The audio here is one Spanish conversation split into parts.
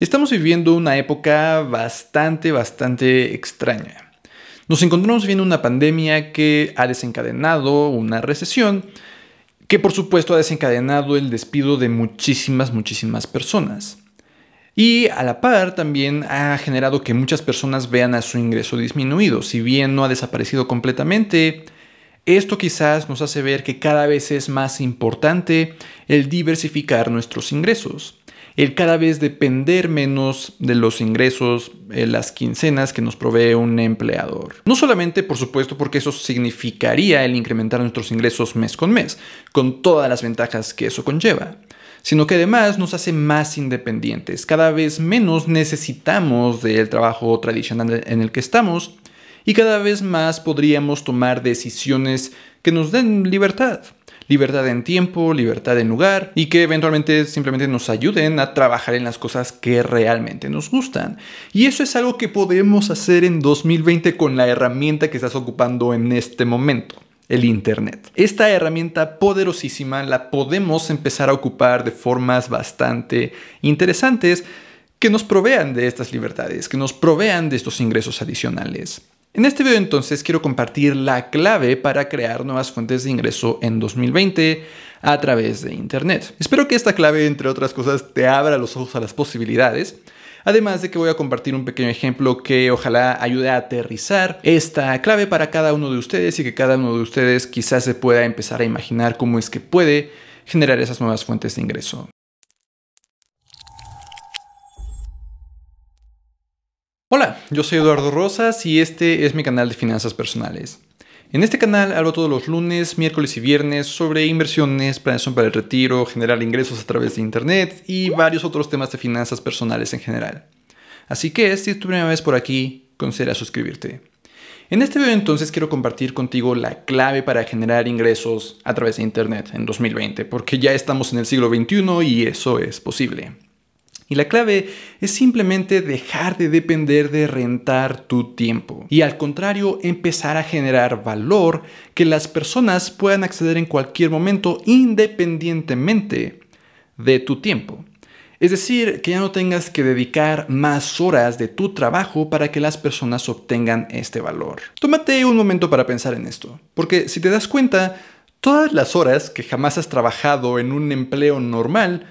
Estamos viviendo una época bastante, bastante extraña. Nos encontramos viendo una pandemia que ha desencadenado una recesión, que por supuesto ha desencadenado el despido de muchísimas, muchísimas personas. Y a la par también ha generado que muchas personas vean a su ingreso disminuido. Si bien no ha desaparecido completamente, esto quizás nos hace ver que cada vez es más importante el diversificar nuestros ingresos el cada vez depender menos de los ingresos, en eh, las quincenas que nos provee un empleador. No solamente, por supuesto, porque eso significaría el incrementar nuestros ingresos mes con mes, con todas las ventajas que eso conlleva sino que además nos hace más independientes. Cada vez menos necesitamos del trabajo tradicional en el que estamos y cada vez más podríamos tomar decisiones que nos den libertad libertad en tiempo, libertad en lugar y que eventualmente simplemente nos ayuden a trabajar en las cosas que realmente nos gustan. Y eso es algo que podemos hacer en 2020 con la herramienta que estás ocupando en este momento el Internet. Esta herramienta poderosísima la podemos empezar a ocupar de formas bastante interesantes que nos provean de estas libertades, que nos provean de estos ingresos adicionales. En este video entonces quiero compartir la clave para crear nuevas fuentes de ingreso en 2020 a través de Internet. Espero que esta clave, entre otras cosas, te abra los ojos a las posibilidades. Además de que voy a compartir un pequeño ejemplo que ojalá ayude a aterrizar esta clave para cada uno de ustedes y que cada uno de ustedes quizás se pueda empezar a imaginar cómo es que puede generar esas nuevas fuentes de ingreso. Hola, yo soy Eduardo Rosas y este es mi canal de finanzas personales. En este canal hablo todos los lunes, miércoles y viernes sobre inversiones, planeación para el retiro, generar ingresos a través de Internet y varios otros temas de finanzas personales en general. Así que si es tu primera vez por aquí, considera suscribirte. En este video entonces quiero compartir contigo la clave para generar ingresos a través de Internet en 2020, porque ya estamos en el siglo XXI y eso es posible. Y la clave es simplemente dejar de depender de rentar tu tiempo y al contrario empezar a generar valor que las personas puedan acceder en cualquier momento independientemente de tu tiempo. Es decir, que ya no tengas que dedicar más horas de tu trabajo para que las personas obtengan este valor. Tómate un momento para pensar en esto, porque si te das cuenta, todas las horas que jamás has trabajado en un empleo normal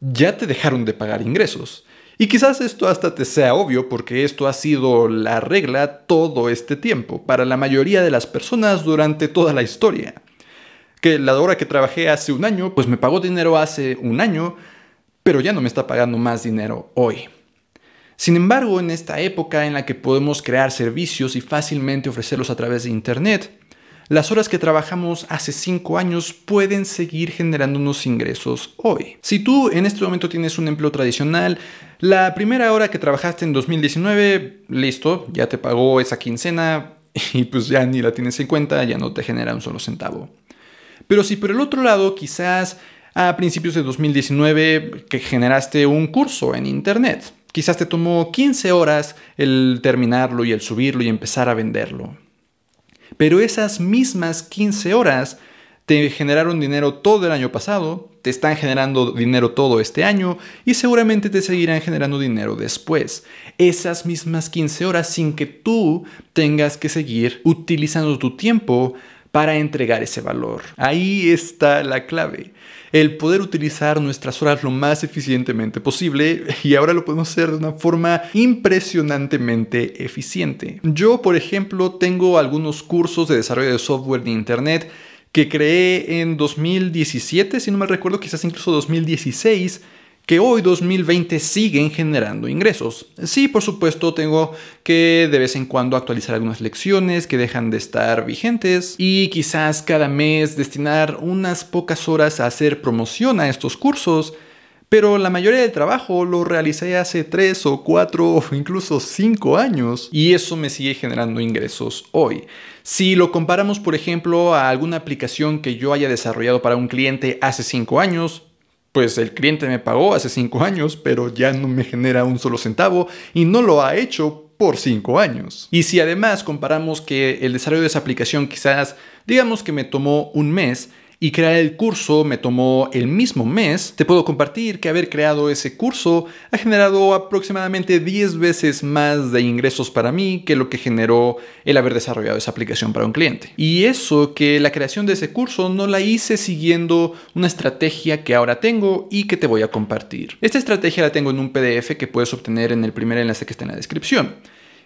ya te dejaron de pagar ingresos. Y quizás esto hasta te sea obvio porque esto ha sido la regla todo este tiempo, para la mayoría de las personas durante toda la historia. Que la hora que trabajé hace un año, pues me pagó dinero hace un año, pero ya no me está pagando más dinero hoy. Sin embargo, en esta época en la que podemos crear servicios y fácilmente ofrecerlos a través de Internet, las horas que trabajamos hace 5 años pueden seguir generando unos ingresos hoy. Si tú en este momento tienes un empleo tradicional, la primera hora que trabajaste en 2019, listo, ya te pagó esa quincena y pues ya ni la tienes en cuenta, ya no te genera un solo centavo. Pero si por el otro lado quizás a principios de 2019 que generaste un curso en internet, quizás te tomó 15 horas el terminarlo y el subirlo y empezar a venderlo pero esas mismas 15 horas te generaron dinero todo el año pasado, te están generando dinero todo este año y seguramente te seguirán generando dinero después. Esas mismas 15 horas sin que tú tengas que seguir utilizando tu tiempo para entregar ese valor. Ahí está la clave. El poder utilizar nuestras horas lo más eficientemente posible y ahora lo podemos hacer de una forma impresionantemente eficiente. Yo, por ejemplo, tengo algunos cursos de desarrollo de software de Internet que creé en 2017, si no me recuerdo, quizás incluso 2016 que hoy 2020 siguen generando ingresos. Sí, por supuesto, tengo que de vez en cuando actualizar algunas lecciones que dejan de estar vigentes y quizás cada mes destinar unas pocas horas a hacer promoción a estos cursos, pero la mayoría del trabajo lo realicé hace 3 o 4 o incluso 5 años y eso me sigue generando ingresos hoy. Si lo comparamos, por ejemplo, a alguna aplicación que yo haya desarrollado para un cliente hace 5 años, pues el cliente me pagó hace 5 años, pero ya no me genera un solo centavo y no lo ha hecho por 5 años. Y si además comparamos que el desarrollo de esa aplicación quizás, digamos que me tomó un mes, y crear el curso me tomó el mismo mes, te puedo compartir que haber creado ese curso ha generado aproximadamente 10 veces más de ingresos para mí que lo que generó el haber desarrollado esa aplicación para un cliente. Y eso que la creación de ese curso no la hice siguiendo una estrategia que ahora tengo y que te voy a compartir. Esta estrategia la tengo en un PDF que puedes obtener en el primer enlace que está en la descripción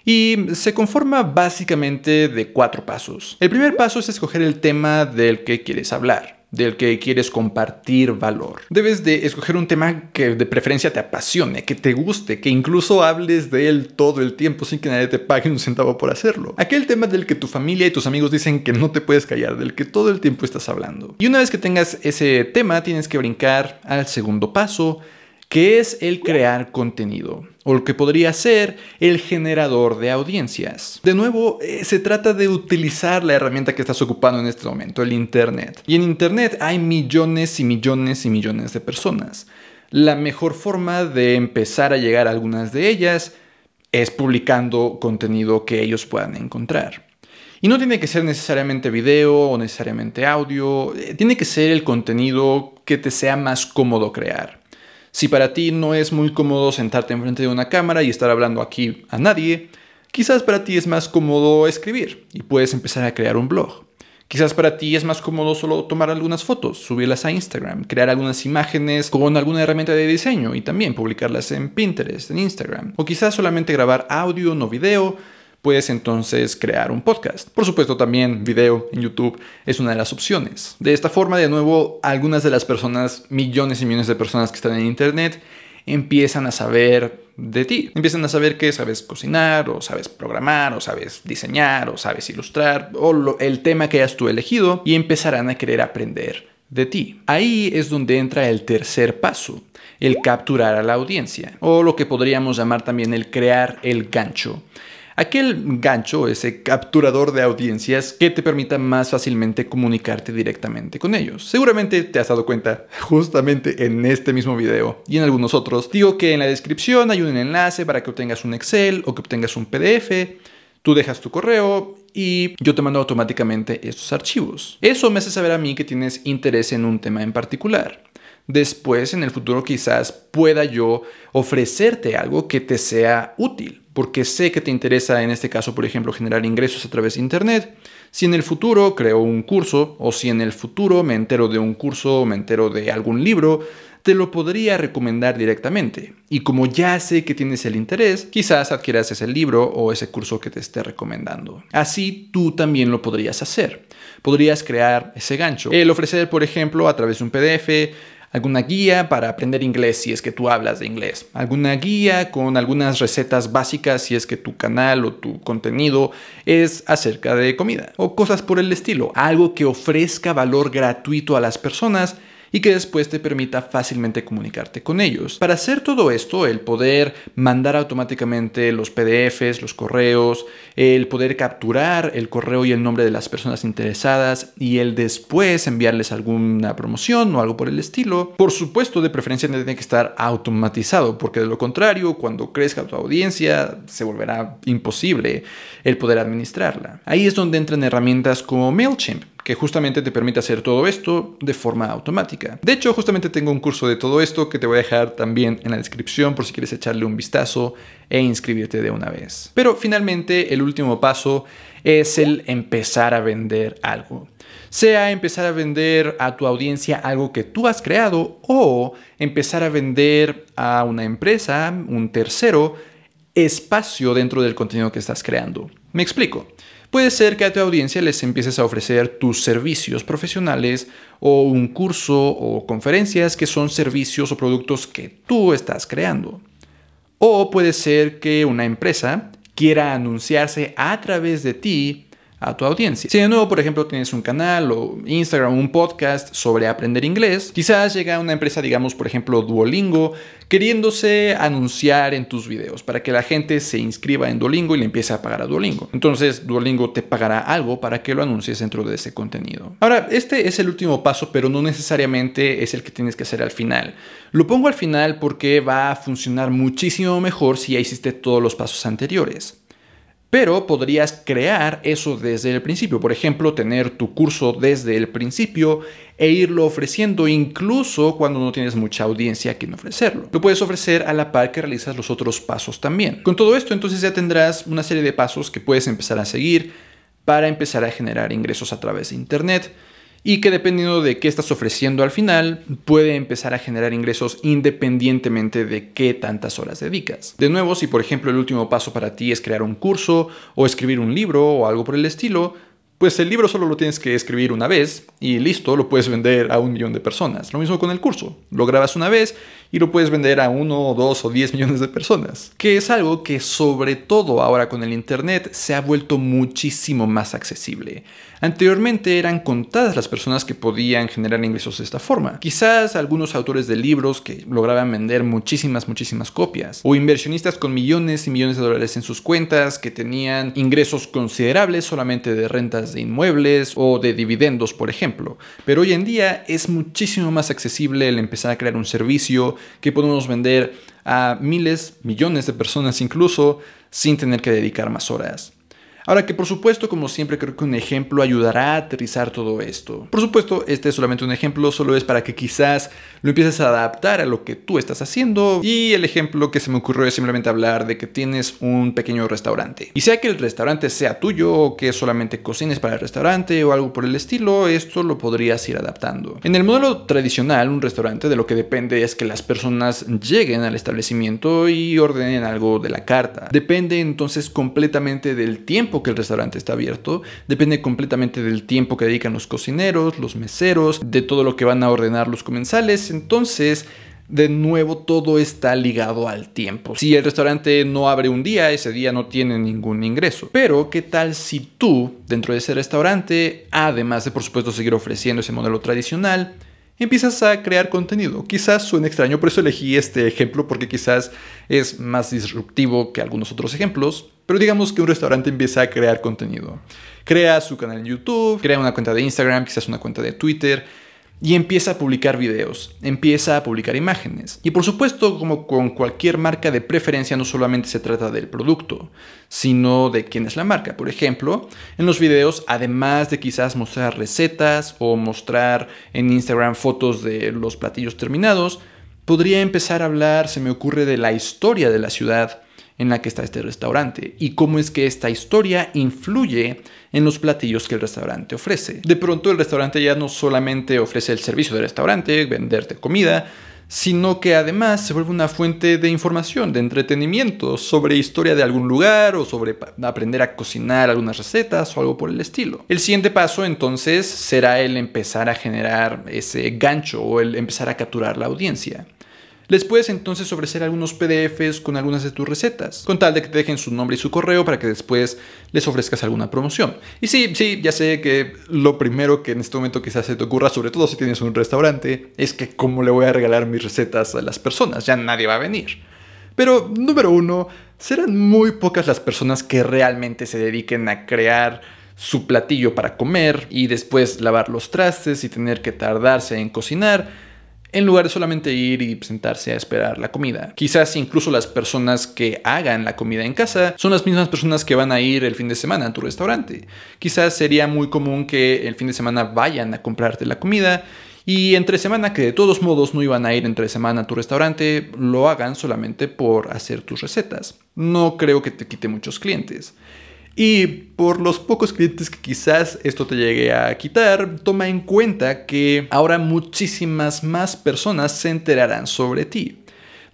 y se conforma básicamente de cuatro pasos. El primer paso es escoger el tema del que quieres hablar del que quieres compartir valor. Debes de escoger un tema que de preferencia te apasione, que te guste, que incluso hables de él todo el tiempo sin que nadie te pague un centavo por hacerlo. Aquel tema del que tu familia y tus amigos dicen que no te puedes callar, del que todo el tiempo estás hablando. Y una vez que tengas ese tema, tienes que brincar al segundo paso, ¿Qué es el crear contenido, o lo que podría ser el generador de audiencias. De nuevo, eh, se trata de utilizar la herramienta que estás ocupando en este momento, el Internet. Y en Internet hay millones y millones y millones de personas. La mejor forma de empezar a llegar a algunas de ellas es publicando contenido que ellos puedan encontrar. Y no tiene que ser necesariamente video o necesariamente audio, eh, tiene que ser el contenido que te sea más cómodo crear. Si para ti no es muy cómodo sentarte enfrente de una cámara y estar hablando aquí a nadie, quizás para ti es más cómodo escribir y puedes empezar a crear un blog. Quizás para ti es más cómodo solo tomar algunas fotos, subirlas a Instagram, crear algunas imágenes con alguna herramienta de diseño y también publicarlas en Pinterest, en Instagram. O quizás solamente grabar audio, no video puedes entonces crear un podcast. Por supuesto también video en YouTube es una de las opciones. De esta forma, de nuevo, algunas de las personas, millones y millones de personas que están en Internet, empiezan a saber de ti. Empiezan a saber que sabes cocinar, o sabes programar, o sabes diseñar, o sabes ilustrar, o el tema que hayas tú elegido, y empezarán a querer aprender de ti. Ahí es donde entra el tercer paso, el capturar a la audiencia, o lo que podríamos llamar también el crear el gancho. Aquel gancho, ese capturador de audiencias que te permita más fácilmente comunicarte directamente con ellos. Seguramente te has dado cuenta justamente en este mismo video y en algunos otros. Digo que en la descripción hay un enlace para que obtengas un Excel o que obtengas un PDF. Tú dejas tu correo y yo te mando automáticamente estos archivos. Eso me hace saber a mí que tienes interés en un tema en particular. Después, en el futuro, quizás pueda yo ofrecerte algo que te sea útil porque sé que te interesa en este caso, por ejemplo, generar ingresos a través de Internet. Si en el futuro creo un curso o si en el futuro me entero de un curso o me entero de algún libro, te lo podría recomendar directamente. Y como ya sé que tienes el interés, quizás adquieras ese libro o ese curso que te esté recomendando. Así tú también lo podrías hacer. Podrías crear ese gancho. El ofrecer, por ejemplo, a través de un PDF, alguna guía para aprender inglés si es que tú hablas de inglés, alguna guía con algunas recetas básicas si es que tu canal o tu contenido es acerca de comida o cosas por el estilo, algo que ofrezca valor gratuito a las personas y que después te permita fácilmente comunicarte con ellos. Para hacer todo esto, el poder mandar automáticamente los PDFs, los correos, el poder capturar el correo y el nombre de las personas interesadas y el después enviarles alguna promoción o algo por el estilo, por supuesto de preferencia tiene que estar automatizado, porque de lo contrario, cuando crezca tu audiencia, se volverá imposible el poder administrarla. Ahí es donde entran herramientas como MailChimp que justamente te permite hacer todo esto de forma automática. De hecho, justamente tengo un curso de todo esto que te voy a dejar también en la descripción por si quieres echarle un vistazo e inscribirte de una vez. Pero finalmente, el último paso es el empezar a vender algo. Sea empezar a vender a tu audiencia algo que tú has creado o empezar a vender a una empresa, un tercero, espacio dentro del contenido que estás creando. Me explico puede ser que a tu audiencia les empieces a ofrecer tus servicios profesionales o un curso o conferencias que son servicios o productos que tú estás creando. O puede ser que una empresa quiera anunciarse a través de ti a tu audiencia. Si de nuevo, por ejemplo, tienes un canal o Instagram, un podcast sobre aprender inglés, quizás llega una empresa, digamos, por ejemplo, Duolingo, queriéndose anunciar en tus videos para que la gente se inscriba en Duolingo y le empiece a pagar a Duolingo. Entonces, Duolingo te pagará algo para que lo anuncies dentro de ese contenido. Ahora, este es el último paso, pero no necesariamente es el que tienes que hacer al final. Lo pongo al final porque va a funcionar muchísimo mejor si ya hiciste todos los pasos anteriores pero podrías crear eso desde el principio. Por ejemplo, tener tu curso desde el principio e irlo ofreciendo incluso cuando no tienes mucha audiencia a quien ofrecerlo. Lo puedes ofrecer a la par que realizas los otros pasos también. Con todo esto, entonces ya tendrás una serie de pasos que puedes empezar a seguir para empezar a generar ingresos a través de Internet y que dependiendo de qué estás ofreciendo al final, puede empezar a generar ingresos independientemente de qué tantas horas dedicas. De nuevo, si por ejemplo el último paso para ti es crear un curso o escribir un libro o algo por el estilo, pues el libro solo lo tienes que escribir una vez y listo, lo puedes vender a un millón de personas. Lo mismo con el curso, lo grabas una vez y lo puedes vender a 1, dos o diez millones de personas, que es algo que sobre todo ahora con el Internet se ha vuelto muchísimo más accesible. Anteriormente eran contadas las personas que podían generar ingresos de esta forma. Quizás algunos autores de libros que lograban vender muchísimas, muchísimas copias, o inversionistas con millones y millones de dólares en sus cuentas que tenían ingresos considerables solamente de rentas de inmuebles o de dividendos, por ejemplo. Pero hoy en día es muchísimo más accesible el empezar a crear un servicio, que podemos vender a miles, millones de personas incluso, sin tener que dedicar más horas. Ahora que por supuesto, como siempre, creo que un ejemplo ayudará a aterrizar todo esto. Por supuesto, este es solamente un ejemplo, solo es para que quizás lo empieces a adaptar a lo que tú estás haciendo. Y el ejemplo que se me ocurrió es simplemente hablar de que tienes un pequeño restaurante. Y sea que el restaurante sea tuyo o que solamente cocines para el restaurante o algo por el estilo, esto lo podrías ir adaptando. En el modelo tradicional, un restaurante de lo que depende es que las personas lleguen al establecimiento y ordenen algo de la carta. Depende entonces completamente del tiempo que el restaurante está abierto, depende completamente del tiempo que dedican los cocineros, los meseros, de todo lo que van a ordenar los comensales. Entonces, de nuevo todo está ligado al tiempo. Si el restaurante no abre un día, ese día no tiene ningún ingreso. Pero, ¿qué tal si tú, dentro de ese restaurante, además de por supuesto seguir ofreciendo ese modelo tradicional, empiezas a crear contenido. Quizás suene extraño, por eso elegí este ejemplo, porque quizás es más disruptivo que algunos otros ejemplos. Pero digamos que un restaurante empieza a crear contenido. Crea su canal en YouTube, crea una cuenta de Instagram, quizás una cuenta de Twitter, y empieza a publicar videos, empieza a publicar imágenes. Y por supuesto, como con cualquier marca de preferencia, no solamente se trata del producto, sino de quién es la marca. Por ejemplo, en los videos, además de quizás mostrar recetas o mostrar en Instagram fotos de los platillos terminados, podría empezar a hablar, se me ocurre, de la historia de la ciudad en la que está este restaurante y cómo es que esta historia influye en los platillos que el restaurante ofrece. De pronto el restaurante ya no solamente ofrece el servicio del restaurante, venderte comida, sino que además se vuelve una fuente de información, de entretenimiento sobre historia de algún lugar o sobre aprender a cocinar algunas recetas o algo por el estilo. El siguiente paso entonces será el empezar a generar ese gancho o el empezar a capturar la audiencia. Les puedes entonces ofrecer algunos PDFs con algunas de tus recetas, con tal de que te dejen su nombre y su correo para que después les ofrezcas alguna promoción. Y sí, sí, ya sé que lo primero que en este momento quizás se te ocurra, sobre todo si tienes un restaurante, es que cómo le voy a regalar mis recetas a las personas, ya nadie va a venir. Pero, número uno, serán muy pocas las personas que realmente se dediquen a crear su platillo para comer y después lavar los trastes y tener que tardarse en cocinar en lugar de solamente ir y sentarse a esperar la comida. Quizás incluso las personas que hagan la comida en casa son las mismas personas que van a ir el fin de semana a tu restaurante. Quizás sería muy común que el fin de semana vayan a comprarte la comida y entre semana, que de todos modos no iban a ir entre semana a tu restaurante, lo hagan solamente por hacer tus recetas. No creo que te quite muchos clientes. Y por los pocos clientes que quizás esto te llegue a quitar, toma en cuenta que ahora muchísimas más personas se enterarán sobre ti.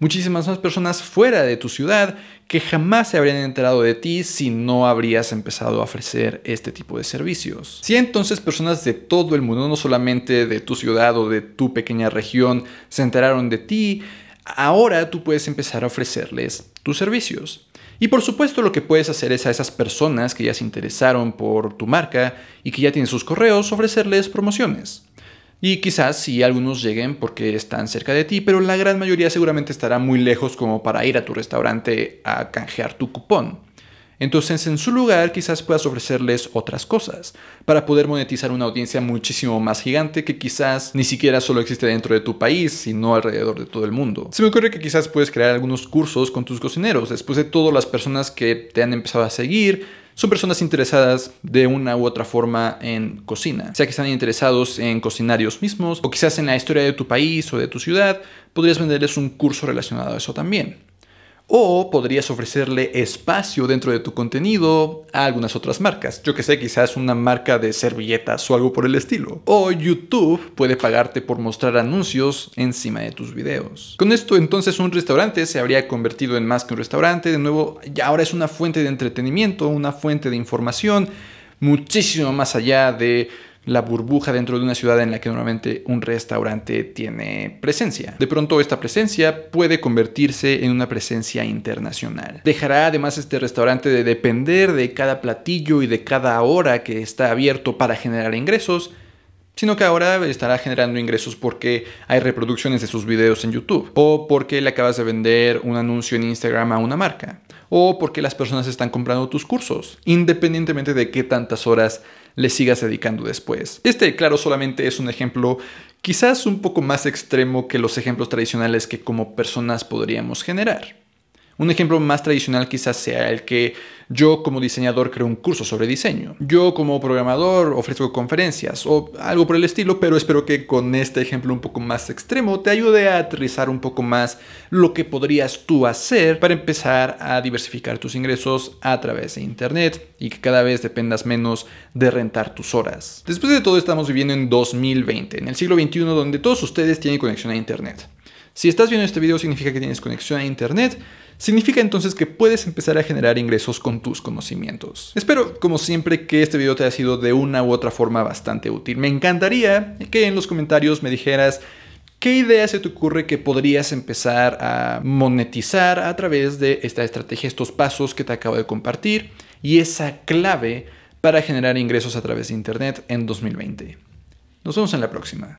Muchísimas más personas fuera de tu ciudad que jamás se habrían enterado de ti si no habrías empezado a ofrecer este tipo de servicios. Si entonces personas de todo el mundo, no solamente de tu ciudad o de tu pequeña región, se enteraron de ti, ahora tú puedes empezar a ofrecerles tus servicios. Y por supuesto lo que puedes hacer es a esas personas que ya se interesaron por tu marca y que ya tienen sus correos ofrecerles promociones. Y quizás si algunos lleguen porque están cerca de ti, pero la gran mayoría seguramente estará muy lejos como para ir a tu restaurante a canjear tu cupón. Entonces, en su lugar, quizás puedas ofrecerles otras cosas para poder monetizar una audiencia muchísimo más gigante que quizás ni siquiera solo existe dentro de tu país, sino alrededor de todo el mundo. Se me ocurre que quizás puedes crear algunos cursos con tus cocineros. Después de todo, las personas que te han empezado a seguir son personas interesadas de una u otra forma en cocina. Sea que están interesados en cocinarios mismos o quizás en la historia de tu país o de tu ciudad, podrías venderles un curso relacionado a eso también. O podrías ofrecerle espacio dentro de tu contenido a algunas otras marcas. Yo que sé, quizás una marca de servilletas o algo por el estilo. O YouTube puede pagarte por mostrar anuncios encima de tus videos. Con esto entonces un restaurante se habría convertido en más que un restaurante. De nuevo, ya ahora es una fuente de entretenimiento, una fuente de información muchísimo más allá de la burbuja dentro de una ciudad en la que normalmente un restaurante tiene presencia. De pronto esta presencia puede convertirse en una presencia internacional. Dejará además este restaurante de depender de cada platillo y de cada hora que está abierto para generar ingresos, sino que ahora estará generando ingresos porque hay reproducciones de sus videos en YouTube, o porque le acabas de vender un anuncio en Instagram a una marca, o porque las personas están comprando tus cursos, independientemente de qué tantas horas le sigas dedicando después. Este, claro, solamente es un ejemplo quizás un poco más extremo que los ejemplos tradicionales que como personas podríamos generar. Un ejemplo más tradicional quizás sea el que yo como diseñador creo un curso sobre diseño, yo como programador ofrezco conferencias o algo por el estilo, pero espero que con este ejemplo un poco más extremo te ayude a aterrizar un poco más lo que podrías tú hacer para empezar a diversificar tus ingresos a través de Internet y que cada vez dependas menos de rentar tus horas. Después de todo estamos viviendo en 2020, en el siglo XXI donde todos ustedes tienen conexión a Internet. Si estás viendo este video significa que tienes conexión a Internet Significa entonces que puedes empezar a generar ingresos con tus conocimientos. Espero, como siempre, que este video te haya sido de una u otra forma bastante útil. Me encantaría que en los comentarios me dijeras ¿Qué idea se te ocurre que podrías empezar a monetizar a través de esta estrategia, estos pasos que te acabo de compartir y esa clave para generar ingresos a través de Internet en 2020? Nos vemos en la próxima.